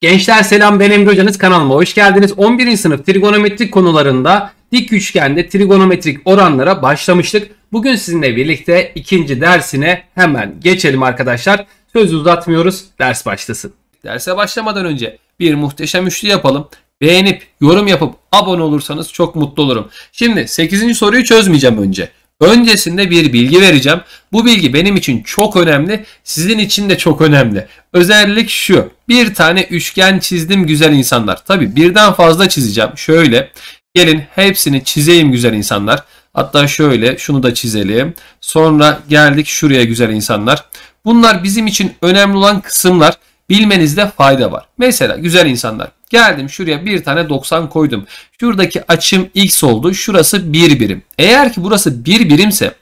Gençler selam ben Emre Hocanız kanalıma hoş geldiniz. 11. sınıf trigonometrik konularında dik üçgende trigonometrik oranlara başlamıştık. Bugün sizinle birlikte ikinci dersine hemen geçelim arkadaşlar. Söz uzatmıyoruz ders başlasın. Derse başlamadan önce bir muhteşem üçlü yapalım. Beğenip yorum yapıp abone olursanız çok mutlu olurum. Şimdi 8. soruyu çözmeyeceğim önce. Öncesinde bir bilgi vereceğim. Bu bilgi benim için çok önemli. Sizin için de çok önemli. Özellik şu. Bir tane üçgen çizdim güzel insanlar. Tabi birden fazla çizeceğim. Şöyle gelin hepsini çizeyim güzel insanlar. Hatta şöyle şunu da çizelim. Sonra geldik şuraya güzel insanlar. Bunlar bizim için önemli olan kısımlar. Bilmenizde fayda var. Mesela güzel insanlar. Geldim şuraya bir tane 90 koydum. Şuradaki açım x oldu. Şurası 1 birim. Eğer ki burası 1 birimse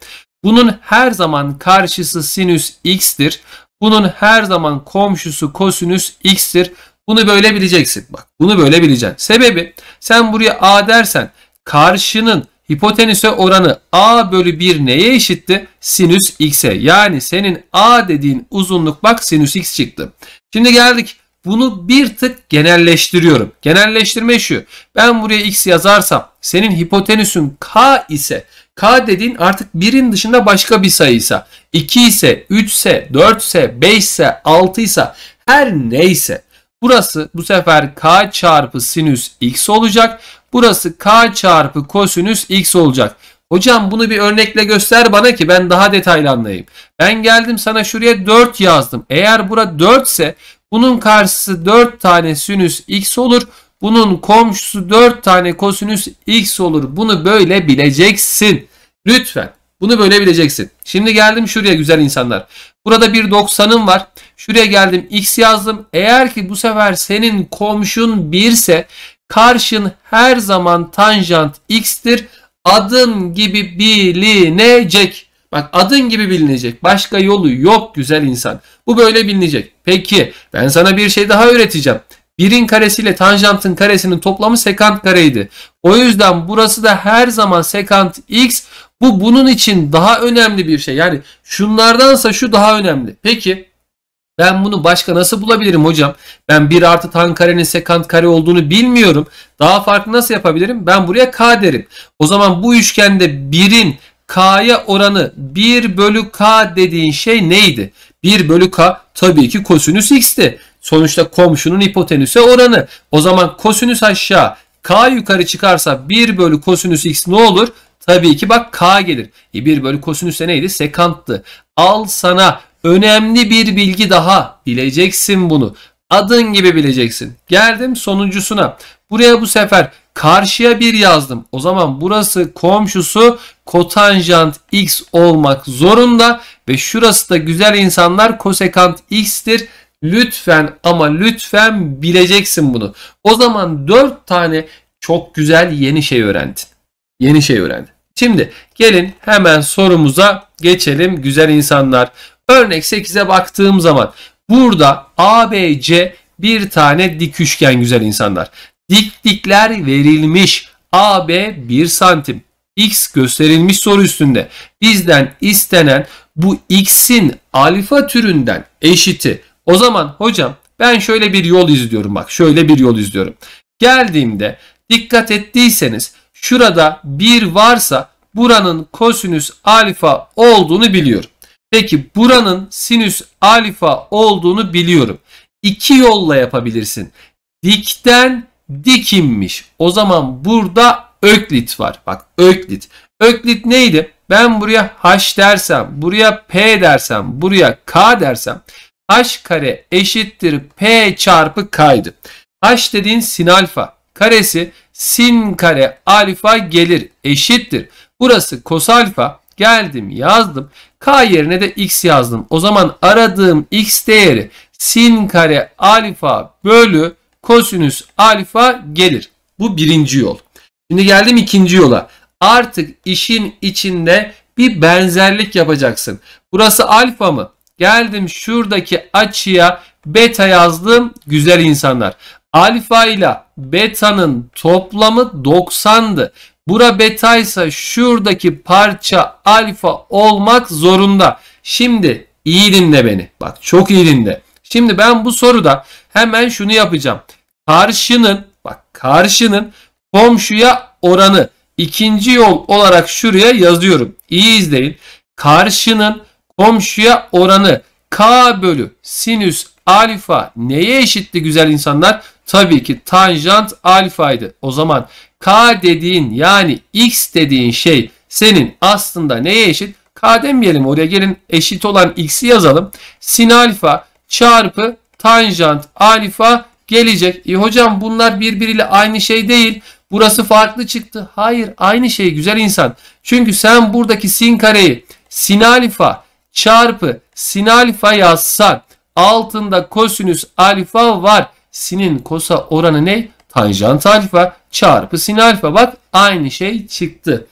bunun her zaman karşısı sinüs x'tir. Bunun her zaman komşusu kosinüs x'tir. Bunu böyle bileceksin. Bak bunu böyle bileceksin. Sebebi sen buraya a dersen karşının hipotenüse oranı a bölü 1 neye eşitti? Sinüs x'e. Yani senin a dediğin uzunluk bak sinüs x çıktı. Şimdi geldik bunu bir tık genelleştiriyorum. Genelleştirme şu. Ben buraya x yazarsam senin hipotenüsün k ise k dediğin artık birin dışında başka bir sayıysa 2 ise 3 ise 4 ise 5 ise 6 ise her neyse burası bu sefer k çarpı sinüs x olacak. Burası k çarpı kosinüs x olacak. Hocam bunu bir örnekle göster bana ki ben daha detaylı anlayayım. Ben geldim sana şuraya 4 yazdım. Eğer bura 4 ise bunun karşısı 4 tane sinüs x olur. Bunun komşusu 4 tane kosinüs x olur. Bunu böyle bileceksin. Lütfen. Bunu böyle bileceksin. Şimdi geldim şuraya güzel insanlar. Burada bir 90'ım var. Şuraya geldim x yazdım. Eğer ki bu sefer senin komşun 1 ise karşın her zaman tanjant x'tir. Adım gibi bilinecek. Bak adın gibi bilinecek. Başka yolu yok güzel insan. Bu böyle bilinecek. Peki ben sana bir şey daha öğreteceğim. Birin karesiyle tanjantın karesinin toplamı sekant kareydi. O yüzden burası da her zaman sekant x. Bu bunun için daha önemli bir şey. Yani şunlardansa şu daha önemli. Peki ben bunu başka nasıl bulabilirim hocam? Ben 1 artı tan karenin sekant kare olduğunu bilmiyorum. Daha farklı nasıl yapabilirim? Ben buraya k derim. O zaman bu üçgende 1'in K'ya oranı 1 bölü K dediğin şey neydi? 1 bölü K tabii ki kosinüs X'ti. Sonuçta komşunun hipotenüse oranı. O zaman kosinüs aşağı K yukarı çıkarsa 1 bölü kosinüs X ne olur? Tabii ki bak K gelir. E 1 bölü kosinüs de neydi? Sekanttı. Al sana önemli bir bilgi daha. Bileceksin bunu. Adın gibi bileceksin. Geldim sonuncusuna. Buraya bu sefer Karşıya bir yazdım. O zaman burası komşusu kotanjant x olmak zorunda ve şurası da güzel insanlar kosekant x'tir. Lütfen ama lütfen bileceksin bunu. O zaman 4 tane çok güzel yeni şey öğrendin. Yeni şey öğrendin. Şimdi gelin hemen sorumuza geçelim güzel insanlar. Örnek 8'e baktığım zaman burada ABC bir tane dik üçgen güzel insanlar. Diklikler verilmiş. AB 1 santim. X gösterilmiş soru üstünde. Bizden istenen bu X'in alfa türünden eşiti. O zaman hocam ben şöyle bir yol izliyorum bak. Şöyle bir yol izliyorum. Geldiğimde dikkat ettiyseniz şurada 1 varsa buranın kosinüs alfa olduğunu biliyorum. Peki buranın sinüs alfa olduğunu biliyorum. İki yolla yapabilirsin. Dikten dikimmiş. O zaman burada öklit var. Bak öklit. Öklit neydi? Ben buraya h dersem, buraya p dersem, buraya k dersem h kare eşittir p çarpı k'ydı. h dediğin sin alfa karesi sin kare alfa gelir eşittir. Burası kos alfa geldim yazdım. K yerine de x yazdım. O zaman aradığım x değeri sin kare alfa bölü kosinüs alfa gelir. Bu birinci yol. Şimdi geldim ikinci yola. Artık işin içinde bir benzerlik yapacaksın. Burası alfa mı? Geldim şuradaki açıya beta yazdım güzel insanlar. Alfa ile beta'nın toplamı 90'dı. Bura beta ise şuradaki parça alfa olmak zorunda. Şimdi iyi dinle beni. Bak çok iyi dinle. Şimdi ben bu soruda hemen şunu yapacağım. Karşının bak karşının komşuya oranı ikinci yol olarak şuraya yazıyorum. İyi izleyin. Karşının komşuya oranı k bölü sinüs alfa neye eşitti güzel insanlar? Tabii ki tanjant alfaydı. O zaman k dediğin yani x dediğin şey senin aslında neye eşit? K demeyelim oraya gelin eşit olan x'i yazalım. Sin alfa çarpı tanjant alfa gelecek. E hocam bunlar birbiriyle aynı şey değil. Burası farklı çıktı. Hayır aynı şey güzel insan. Çünkü sen buradaki sin kareyi sin alfa çarpı sin alfa yazsan altında kosinüs alfa var. Sinin kosa oranı ne? Tanjant alfa çarpı sin alfa. Bak aynı şey çıktı.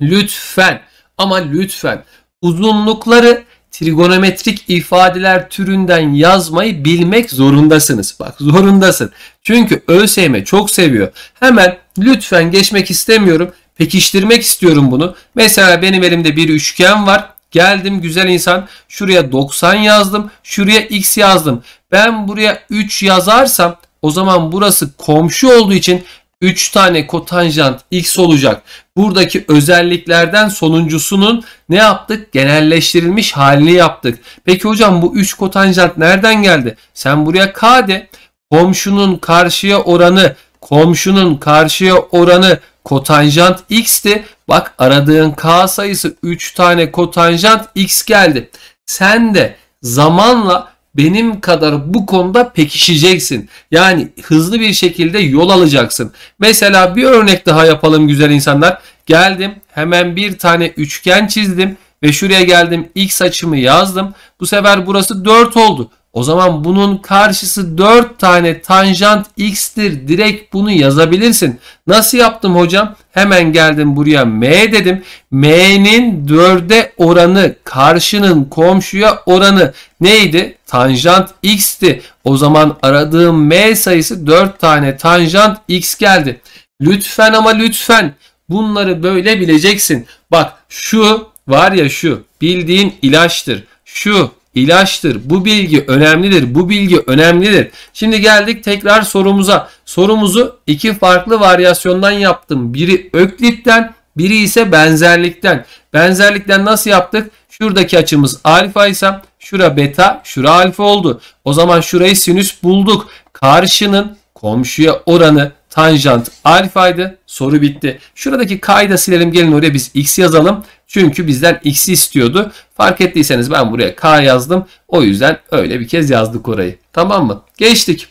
Lütfen ama lütfen uzunlukları trigonometrik ifadeler türünden yazmayı bilmek zorundasınız. Bak zorundasın. Çünkü ÖSYM çok seviyor. Hemen lütfen geçmek istemiyorum. Pekiştirmek istiyorum bunu. Mesela benim elimde bir üçgen var. Geldim güzel insan. Şuraya 90 yazdım. Şuraya x yazdım. Ben buraya 3 yazarsam o zaman burası komşu olduğu için 3 tane kotanjant x olacak. Buradaki özelliklerden sonuncusunun ne yaptık? Genelleştirilmiş halini yaptık. Peki hocam bu 3 kotanjant nereden geldi? Sen buraya k de. Komşunun karşıya oranı, komşunun karşıya oranı kotanjant x'ti. Bak aradığın k sayısı 3 tane kotanjant x geldi. Sen de zamanla benim kadar bu konuda pekişeceksin. Yani hızlı bir şekilde yol alacaksın. Mesela bir örnek daha yapalım güzel insanlar. Geldim hemen bir tane üçgen çizdim ve şuraya geldim x açımı yazdım. Bu sefer burası 4 oldu. O zaman bunun karşısı 4 tane tanjant x'tir. Direkt bunu yazabilirsin. Nasıl yaptım hocam? Hemen geldim buraya m dedim. m'nin 4'e oranı karşının komşuya oranı neydi? Tanjant x'ti. O zaman aradığım m sayısı 4 tane tanjant x geldi. Lütfen ama lütfen bunları böyle bileceksin. Bak şu var ya şu bildiğin ilaçtır. Şu ilaçtır. Bu bilgi önemlidir. Bu bilgi önemlidir. Şimdi geldik tekrar sorumuza. Sorumuzu iki farklı varyasyondan yaptım. Biri öklitten, biri ise benzerlikten. Benzerlikten nasıl yaptık? Şuradaki açımız alfa ise şura beta, şura alfa oldu. O zaman şurayı sinüs bulduk. Karşının komşuya oranı tanjant alfaydı. Soru bitti. Şuradaki k'yı da silelim. Gelin oraya biz x yazalım. Çünkü bizden x'i istiyordu. Fark ettiyseniz ben buraya k yazdım. O yüzden öyle bir kez yazdık orayı. Tamam mı? Geçtik.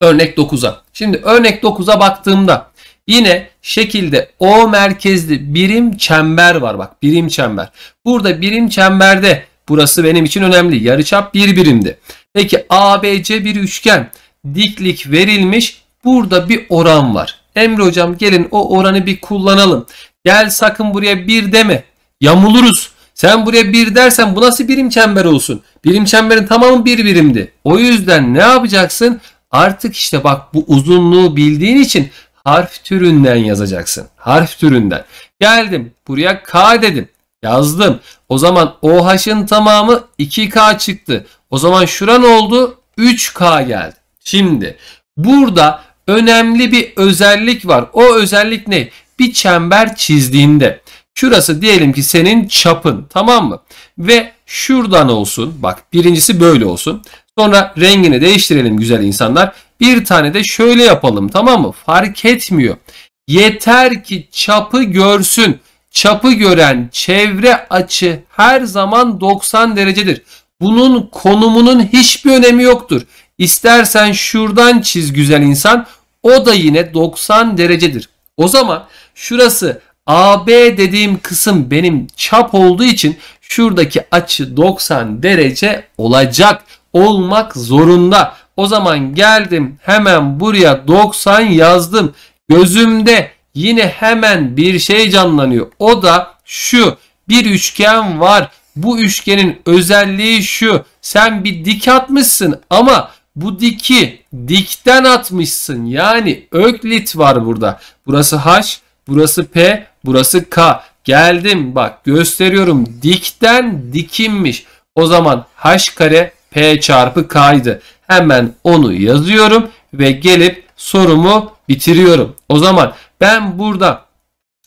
Örnek 9'a. Şimdi örnek 9'a baktığımda yine şekilde O merkezli birim çember var. Bak birim çember. Burada birim çemberde burası benim için önemli. Yarıçap bir birimdi. Peki ABC bir üçgen diklik verilmiş Burada bir oran var. Emre hocam gelin o oranı bir kullanalım. Gel sakın buraya bir deme. Yamuluruz. Sen buraya bir dersen bu nasıl birim çember olsun? Birim çemberin tamamı bir birimdi. O yüzden ne yapacaksın? Artık işte bak bu uzunluğu bildiğin için harf türünden yazacaksın. Harf türünden. Geldim buraya K dedim. Yazdım. O zaman OH'ın tamamı 2K çıktı. O zaman şuran oldu? 3K geldi. Şimdi burada önemli bir özellik var. O özellik ne? Bir çember çizdiğinde şurası diyelim ki senin çapın tamam mı? Ve şuradan olsun bak birincisi böyle olsun. Sonra rengini değiştirelim güzel insanlar. Bir tane de şöyle yapalım tamam mı? Fark etmiyor. Yeter ki çapı görsün. Çapı gören çevre açı her zaman 90 derecedir. Bunun konumunun hiçbir önemi yoktur. İstersen şuradan çiz güzel insan. O da yine 90 derecedir. O zaman şurası AB dediğim kısım benim çap olduğu için şuradaki açı 90 derece olacak. Olmak zorunda. O zaman geldim hemen buraya 90 yazdım. Gözümde yine hemen bir şey canlanıyor. O da şu bir üçgen var. Bu üçgenin özelliği şu. Sen bir dik atmışsın ama bu diki dikten atmışsın. Yani öklit var burada. Burası H, burası P, burası K. Geldim bak gösteriyorum. Dikten dikinmiş. O zaman H kare P çarpı K'ydı. Hemen onu yazıyorum ve gelip sorumu bitiriyorum. O zaman ben burada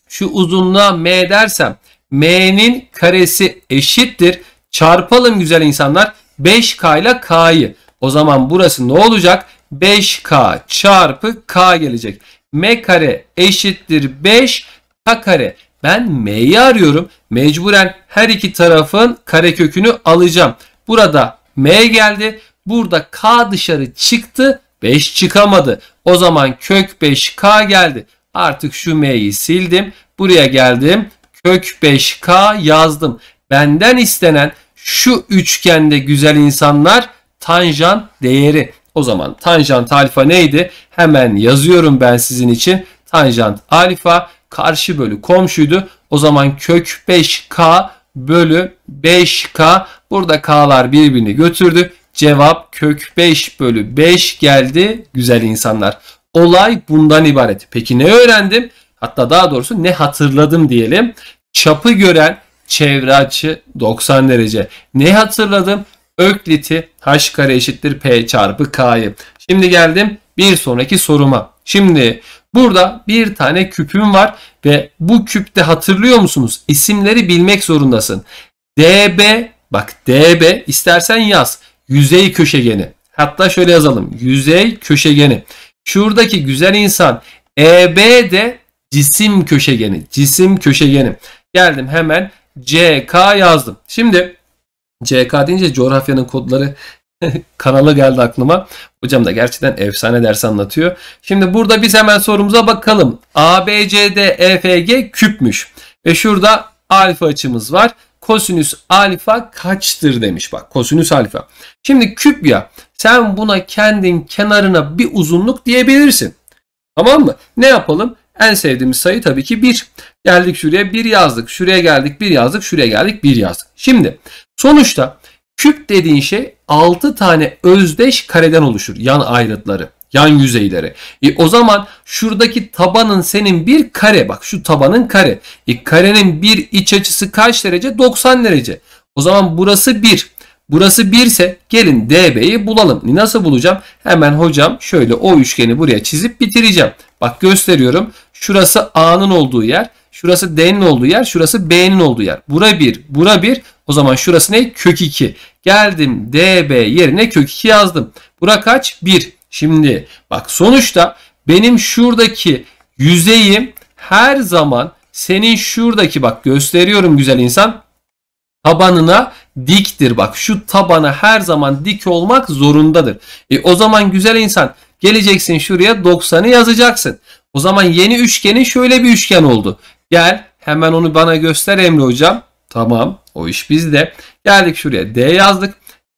şu uzunluğa M dersem M'nin karesi eşittir. Çarpalım güzel insanlar 5K ile K'yı. O zaman burası ne olacak? 5K çarpı K gelecek. M kare eşittir 5 K kare. Ben M'yi arıyorum. Mecburen her iki tarafın karekökünü alacağım. Burada M geldi. Burada K dışarı çıktı. 5 çıkamadı. O zaman kök 5K geldi. Artık şu M'yi sildim. Buraya geldim. Kök 5K yazdım. Benden istenen şu üçgende güzel insanlar tanjant değeri. O zaman tanjant alfa neydi? Hemen yazıyorum ben sizin için. Tanjant alfa karşı bölü komşuydu. O zaman kök 5k bölü 5k. Burada k'lar birbirini götürdü. Cevap kök 5 bölü 5 geldi güzel insanlar. Olay bundan ibaret. Peki ne öğrendim? Hatta daha doğrusu ne hatırladım diyelim. Çapı gören çevre açı 90 derece. Ne hatırladım? Öklit'i h kare eşittir p çarpı k'yı. Şimdi geldim bir sonraki soruma. Şimdi burada bir tane küpüm var ve bu küpte hatırlıyor musunuz? İsimleri bilmek zorundasın. DB bak DB istersen yaz. Yüzey köşegeni. Hatta şöyle yazalım. Yüzey köşegeni. Şuradaki güzel insan EB de cisim köşegeni. Cisim köşegeni. Geldim hemen CK yazdım. Şimdi CK deyince coğrafyanın kodları kanalı geldi aklıma. Hocam da gerçekten efsane ders anlatıyor. Şimdi burada biz hemen sorumuza bakalım. A B C D E F G küpmüş. Ve şurada alfa açımız var. Kosinüs alfa kaçtır demiş bak. Kosinüs alfa. Şimdi küp ya. Sen buna kendin kenarına bir uzunluk diyebilirsin. Tamam mı? Ne yapalım? En sevdiğimiz sayı tabii ki 1. Geldik şuraya 1 yazdık. Şuraya geldik 1 yazdık. Şuraya geldik 1 yazdık. Şimdi sonuçta küp dediğin şey 6 tane özdeş kareden oluşur. Yan ayrıtları yan yüzeyleri. E, o zaman şuradaki tabanın senin bir kare bak şu tabanın kare. E, karenin bir iç açısı kaç derece? 90 derece. O zaman burası 1. Burası 1 ise gelin DB'yi bulalım. E, nasıl bulacağım? Hemen hocam şöyle o üçgeni buraya çizip bitireceğim. Bak gösteriyorum. Şurası A'nın olduğu yer. Şurası D'nin olduğu yer. Şurası B'nin olduğu yer. Bura 1. Bura 1. O zaman şurası ne? Kök 2. Geldim DB yerine kök 2 yazdım. Bura kaç? 1. Şimdi bak sonuçta benim şuradaki yüzeyim her zaman senin şuradaki bak gösteriyorum güzel insan tabanına diktir. Bak şu tabana her zaman dik olmak zorundadır. E, o zaman güzel insan Geleceksin şuraya 90'ı yazacaksın. O zaman yeni üçgenin şöyle bir üçgen oldu. Gel hemen onu bana göster Emre hocam. Tamam o iş bizde. Geldik şuraya D yazdık.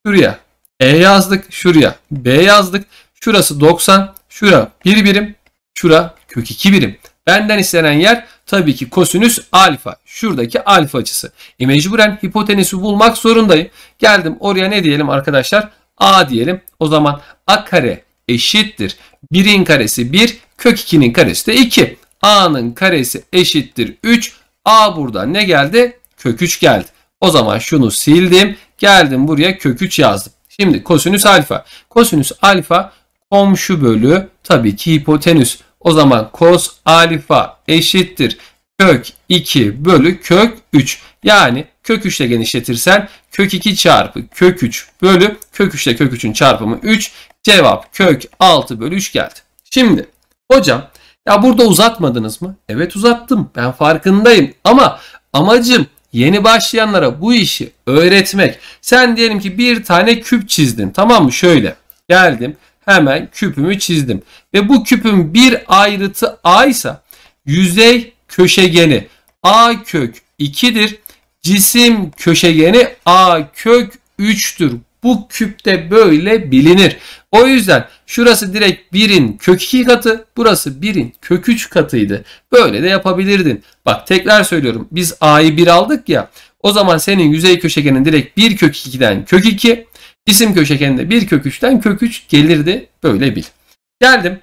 Şuraya E yazdık. Şuraya B yazdık. Şurası 90. Şura 1 bir birim. Şura kök 2 birim. Benden istenen yer tabii ki kosinüs alfa. Şuradaki alfa açısı. E mecburen hipotenüsü bulmak zorundayım. Geldim oraya ne diyelim arkadaşlar? A diyelim. O zaman A kare eşittir. 1'in karesi 1, kök 2'nin karesi de 2. A'nın karesi eşittir 3. A burada ne geldi? Kök 3 geldi. O zaman şunu sildim. Geldim buraya kök 3 yazdım. Şimdi kosinüs alfa. Kosinüs alfa komşu bölü tabii ki hipotenüs. O zaman kos alfa eşittir kök 2 bölü kök 3. Yani kök 3 ile genişletirsen kök 2 çarpı kök 3 bölü kök 3 ile kök 3'ün çarpımı 3 Cevap kök 6 bölü 3 geldi. Şimdi hocam ya burada uzatmadınız mı? Evet uzattım. Ben farkındayım. Ama amacım yeni başlayanlara bu işi öğretmek. Sen diyelim ki bir tane küp çizdin. Tamam mı? Şöyle geldim. Hemen küpümü çizdim. Ve bu küpün bir ayrıtı A ise yüzey köşegeni A kök 2'dir. Cisim köşegeni A kök 3'tür. Bu küpte böyle bilinir. O yüzden şurası direkt 1'in kök 2 katı, burası 1'in kök 3 katıydı. Böyle de yapabilirdin. Bak tekrar söylüyorum. Biz a'yı 1 aldık ya. O zaman senin yüzey köşegenin direkt 1 kök 2'den kök 2, isim köşegeninde 1 kök 3'ten kök 3 gelirdi. Böyle bil. Geldim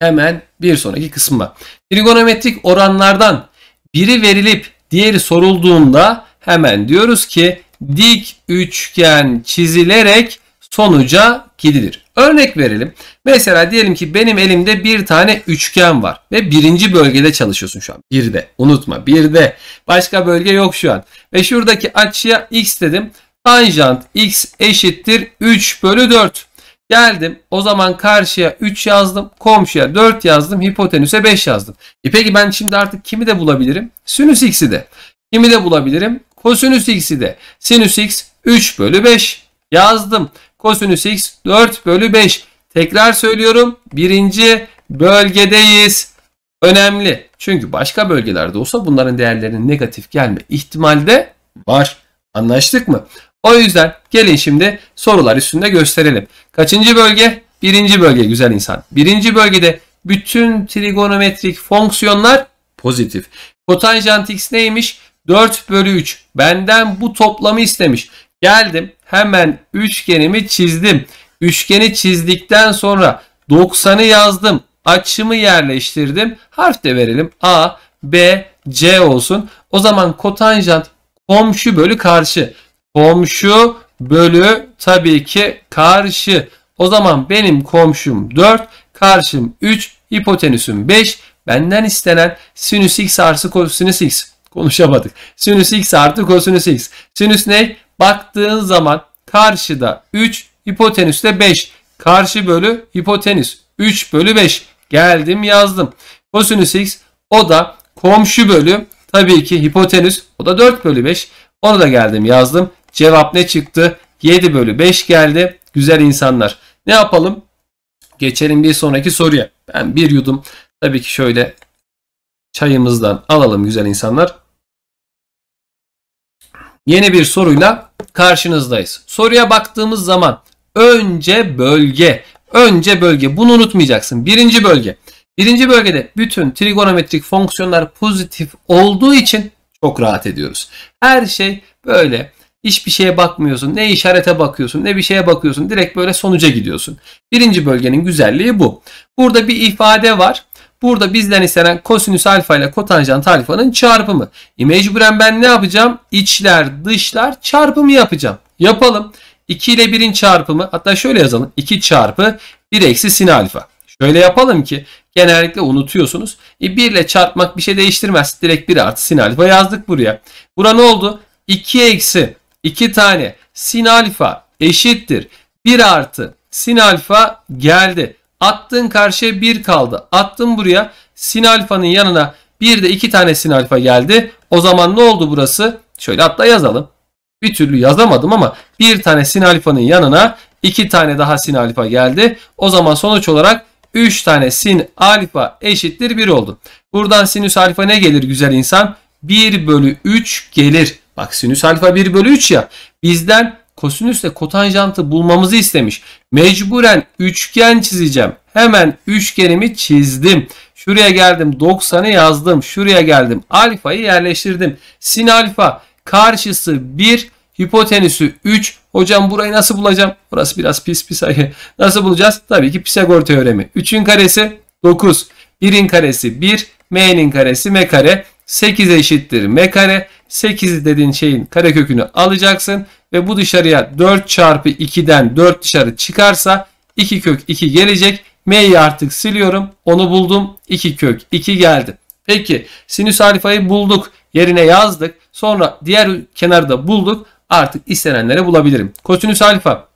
hemen bir sonraki kısma. Trigonometrik oranlardan biri verilip diğeri sorulduğunda hemen diyoruz ki dik üçgen çizilerek sonuca gidilir. Örnek verelim. Mesela diyelim ki benim elimde bir tane üçgen var ve birinci bölgede çalışıyorsun şu an. Bir de Unutma bir de Başka bölge yok şu an. Ve şuradaki açıya x dedim. Tanjant x eşittir 3 bölü 4. Geldim. O zaman karşıya 3 yazdım. Komşuya 4 yazdım. Hipotenüse 5 yazdım. E peki ben şimdi artık kimi de bulabilirim? Sinüs x'i de. Kimi de bulabilirim? Kosinüs x'i de. Sinüs x 3 bölü 5 yazdım. Kosinüs x 4 bölü 5. Tekrar söylüyorum. Birinci bölgedeyiz. Önemli. Çünkü başka bölgelerde olsa bunların değerlerinin negatif gelme ihtimali de var. Anlaştık mı? O yüzden gelin şimdi sorular üstünde gösterelim. Kaçıncı bölge? Birinci bölge güzel insan. Birinci bölgede bütün trigonometrik fonksiyonlar pozitif. Kotanjant x neymiş? 4 bölü 3. Benden bu toplamı istemiş. Geldim hemen üçgenimi çizdim. Üçgeni çizdikten sonra 90'ı yazdım. Açımı yerleştirdim. Harf de verelim. A, B, C olsun. O zaman kotanjant komşu bölü karşı. Komşu bölü tabii ki karşı. O zaman benim komşum 4, karşım 3, hipotenüsüm 5. Benden istenen sinüs x artı kosinüs x. Konuşamadık. Sinüs x artı kosinüs x. Sinüs ne? baktığın zaman karşıda 3, hipotenüste 5. Karşı bölü hipotenüs 3 bölü 5. Geldim yazdım. Kosinüs x o da komşu bölü tabii ki hipotenüs o da 4 bölü 5. Onu da geldim yazdım. Cevap ne çıktı? 7 bölü 5 geldi. Güzel insanlar. Ne yapalım? Geçelim bir sonraki soruya. Ben bir yudum tabii ki şöyle çayımızdan alalım güzel insanlar. Yeni bir soruyla karşınızdayız. Soruya baktığımız zaman önce bölge. Önce bölge. Bunu unutmayacaksın. Birinci bölge. Birinci bölgede bütün trigonometrik fonksiyonlar pozitif olduğu için çok rahat ediyoruz. Her şey böyle. Hiçbir şeye bakmıyorsun. Ne işarete bakıyorsun ne bir şeye bakıyorsun. Direkt böyle sonuca gidiyorsun. Birinci bölgenin güzelliği bu. Burada bir ifade var. Burada bizden istenen kosinüs alfa ile kotanjant alfanın çarpımı. E mecburen ben ne yapacağım? İçler dışlar çarpımı yapacağım. Yapalım. 2 ile 1'in çarpımı hatta şöyle yazalım. 2 çarpı 1 eksi sin alfa. Şöyle yapalım ki genellikle unutuyorsunuz. E 1 ile çarpmak bir şey değiştirmez. Direkt 1 artı sin alfa yazdık buraya. Bura ne oldu? 2 eksi 2 tane sin alfa eşittir. 1 artı sin alfa geldi. Attığın karşıya 1 kaldı. Attın buraya sin alfanın yanına bir de 2 tane sin alfa geldi. O zaman ne oldu burası? Şöyle hatta yazalım. Bir türlü yazamadım ama bir tane sin alfanın yanına 2 tane daha sin alfa geldi. O zaman sonuç olarak 3 tane sin alfa eşittir 1 oldu. Buradan sinüs alfa ne gelir güzel insan? 1 bölü 3 gelir. Bak sinüs alfa 1 bölü 3 ya. Bizden Kosinüs kosinüsle kotanjantı bulmamızı istemiş. Mecburen üçgen çizeceğim. Hemen üçgenimi çizdim. Şuraya geldim 90'ı yazdım. Şuraya geldim alfayı yerleştirdim. Sin alfa karşısı 1 hipotenüsü 3. Hocam burayı nasıl bulacağım? Burası biraz pis pis ayı. Nasıl bulacağız? Tabii ki Pisagor teoremi. 3'ün karesi 9. 1'in karesi 1. M'nin karesi m kare. 8 eşittir m kare. 8 dediğin şeyin karekökünü alacaksın ve bu dışarıya 4 çarpı 2'den 4 dışarı çıkarsa 2 kök 2 gelecek. M'yi artık siliyorum. Onu buldum. 2 kök 2 geldi. Peki sinüs alfayı bulduk. Yerine yazdık. Sonra diğer kenarda bulduk. Artık istenenlere bulabilirim. Kosinüs alfa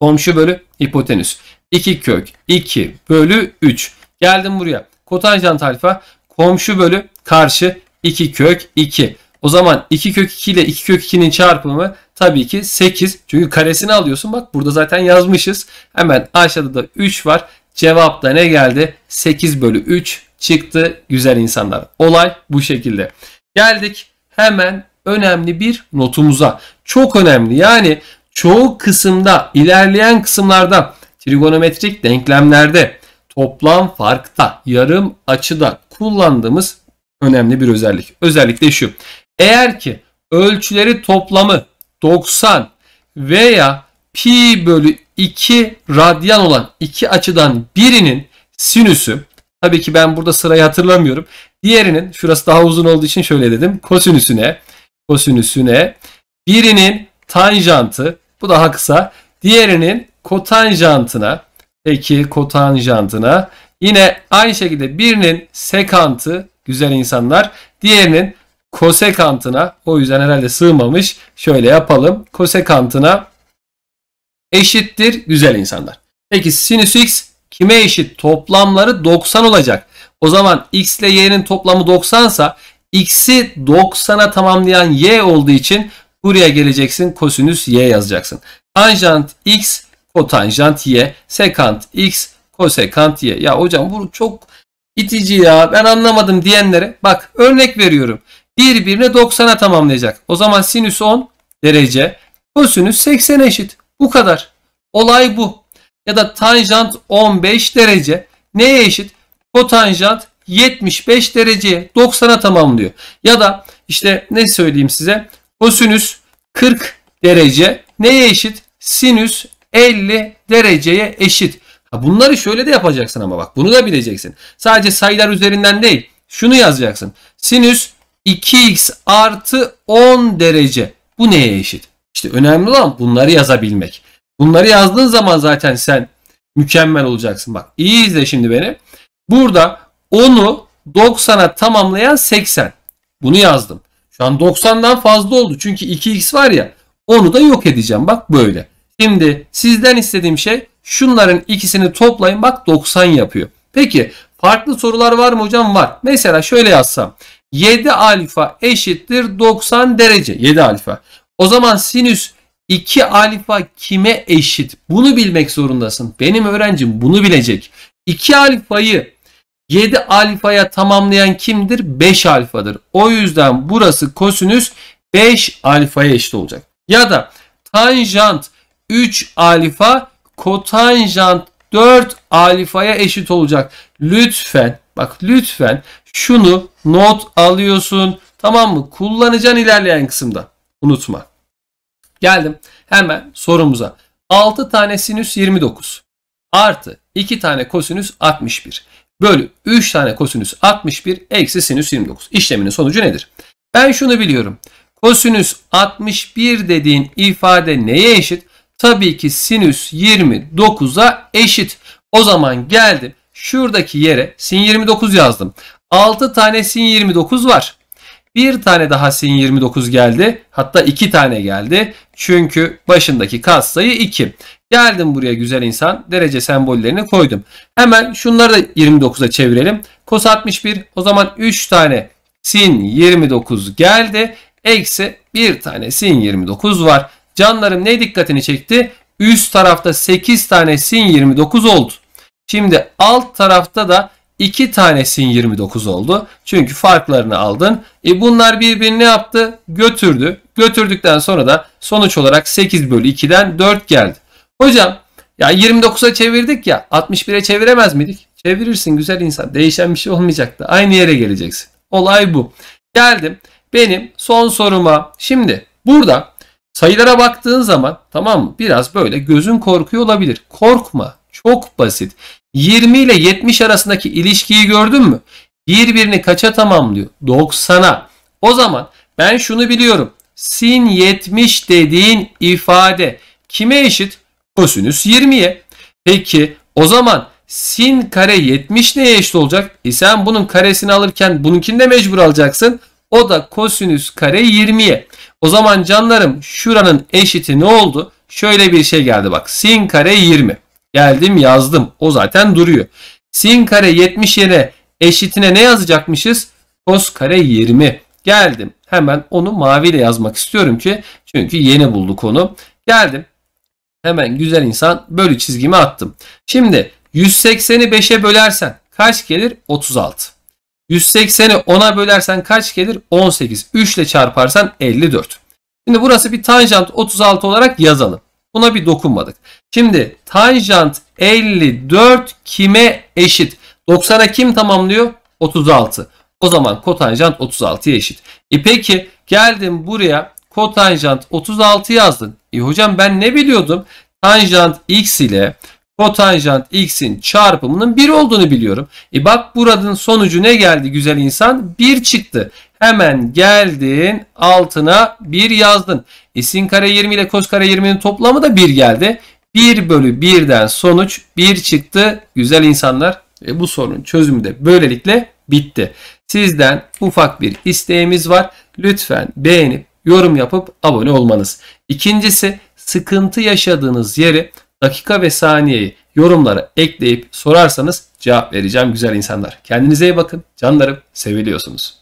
komşu bölü hipotenüs. 2 kök 2 bölü 3. Geldim buraya. Kotanjant alfa komşu bölü karşı 2 kök 2. O zaman 2 kök 2 ile 2 kök 2'nin çarpımı Tabii ki 8. Çünkü karesini alıyorsun. Bak burada zaten yazmışız. Hemen aşağıda da 3 var. Cevap da ne geldi? 8 bölü 3 çıktı güzel insanlar. Olay bu şekilde. Geldik hemen önemli bir notumuza. Çok önemli yani çoğu kısımda ilerleyen kısımlarda trigonometrik denklemlerde toplam farkta yarım açıda kullandığımız önemli bir özellik. Özellikle şu. Eğer ki ölçüleri toplamı 90 veya pi bölü 2 radyan olan iki açıdan birinin sinüsü tabii ki ben burada sırayı hatırlamıyorum. Diğerinin şurası daha uzun olduğu için şöyle dedim. Kosinüsüne kosinüsüne birinin tanjantı bu daha kısa. Diğerinin kotanjantına peki kotanjantına yine aynı şekilde birinin sekantı güzel insanlar diğerinin kosekantına o yüzden herhalde sığmamış. Şöyle yapalım. Kosekantına eşittir güzel insanlar. Peki sinüs x kime eşit? Toplamları 90 olacak. O zaman x ile y'nin toplamı 90 x'i 90'a tamamlayan y olduğu için buraya geleceksin kosinüs y yazacaksın. Tanjant x kotanjant y sekant x kosekant y. Ya hocam bu çok itici ya ben anlamadım diyenlere bak örnek veriyorum birbirine 90'a tamamlayacak. O zaman sinüs 10 derece. Kosinüs 80 eşit. Bu kadar. Olay bu. Ya da tanjant 15 derece. Neye eşit? Kotanjant 75 dereceye 90'a tamamlıyor. Ya da işte ne söyleyeyim size? Kosinüs 40 derece neye eşit? Sinüs 50 dereceye eşit. Ha bunları şöyle de yapacaksın ama bak bunu da bileceksin. Sadece sayılar üzerinden değil. Şunu yazacaksın. Sinüs 2x artı 10 derece. Bu neye eşit? İşte önemli olan bunları yazabilmek. Bunları yazdığın zaman zaten sen mükemmel olacaksın. Bak iyi izle şimdi beni. Burada 10'u 90'a tamamlayan 80. Bunu yazdım. Şu an 90'dan fazla oldu. Çünkü 2x var ya. Onu da yok edeceğim. Bak böyle. Şimdi sizden istediğim şey şunların ikisini toplayın. Bak 90 yapıyor. Peki farklı sorular var mı hocam? Var. Mesela şöyle yazsam. 7 alfa eşittir 90 derece. 7 alfa. O zaman sinüs 2 alfa kime eşit? Bunu bilmek zorundasın. Benim öğrencim bunu bilecek. 2 alfayı 7 alfaya tamamlayan kimdir? 5 alfadır. O yüzden burası kosinüs 5 alfaya eşit olacak. Ya da tanjant 3 alfa kotanjant 4 alfaya eşit olacak. Lütfen bak lütfen şunu not alıyorsun. Tamam mı? Kullanacağın ilerleyen kısımda. Unutma. Geldim hemen sorumuza. 6 tane sinüs 29 artı 2 tane kosinüs 61 bölü 3 tane kosinüs 61 eksi sinüs 29. işleminin sonucu nedir? Ben şunu biliyorum. Kosinüs 61 dediğin ifade neye eşit? Tabii ki sinüs 29'a eşit. O zaman geldim şuradaki yere sin 29 yazdım. 6 tane sin 29 var. Bir tane daha sin 29 geldi. Hatta iki tane geldi. Çünkü başındaki kat sayı 2. Geldim buraya güzel insan. Derece sembollerini koydum. Hemen şunları da 29'a çevirelim. Kos 61. O zaman 3 tane sin 29 geldi. Eksi 1 tane sin 29 var. Canlarım ne dikkatini çekti? Üst tarafta 8 tane sin 29 oldu. Şimdi alt tarafta da 2 tane sin 29 oldu. Çünkü farklarını aldın. E bunlar birbirini yaptı? Götürdü. Götürdükten sonra da sonuç olarak 8 bölü 2'den 4 geldi. Hocam ya 29'a çevirdik ya 61'e çeviremez miydik? Çevirirsin güzel insan. Değişen bir şey olmayacaktı. Aynı yere geleceksin. Olay bu. Geldim benim son soruma. Şimdi burada sayılara baktığın zaman tamam mı? Biraz böyle gözün korkuyor olabilir. Korkma. Çok basit. 20 ile 70 arasındaki ilişkiyi gördün mü? Birbirini kaça tamamlıyor? 90'a. O zaman ben şunu biliyorum. Sin 70 dediğin ifade kime eşit? Kosinüs 20'ye. Peki o zaman sin kare 70 neye eşit olacak? E sen bunun karesini alırken bununkini de mecbur alacaksın. O da kosinüs kare 20'ye. O zaman canlarım şuranın eşiti ne oldu? Şöyle bir şey geldi bak. Sin kare 20. Geldim yazdım. O zaten duruyor. Sin kare 70 yere eşitine ne yazacakmışız? Kos kare 20. Geldim. Hemen onu maviyle yazmak istiyorum ki çünkü yeni bulduk onu. Geldim. Hemen güzel insan bölü çizgimi attım. Şimdi 180'i 5'e bölersen kaç gelir? 36. 180'i 10'a bölersen kaç gelir? 18. 3 ile çarparsan 54. Şimdi burası bir tanjant 36 olarak yazalım. Buna bir dokunmadık. Şimdi tanjant 54 kime eşit? 90'a kim tamamlıyor? 36. O zaman kotanjant 36'ya eşit. E peki geldim buraya kotanjant 36 yazdın. E hocam ben ne biliyordum? Tanjant x ile kotanjant x'in çarpımının 1 olduğunu biliyorum. E bak buradın sonucu ne geldi güzel insan? 1 çıktı. Hemen geldin altına 1 yazdın. sin kare 20 ile kos kare 20'nin toplamı da 1 geldi. 1 bölü 1'den sonuç 1 çıktı. Güzel insanlar e bu sorunun çözümü de böylelikle bitti. Sizden ufak bir isteğimiz var. Lütfen beğenip yorum yapıp abone olmanız. İkincisi sıkıntı yaşadığınız yeri dakika ve saniyeyi yorumlara ekleyip sorarsanız cevap vereceğim güzel insanlar. Kendinize iyi bakın. Canlarım seviliyorsunuz.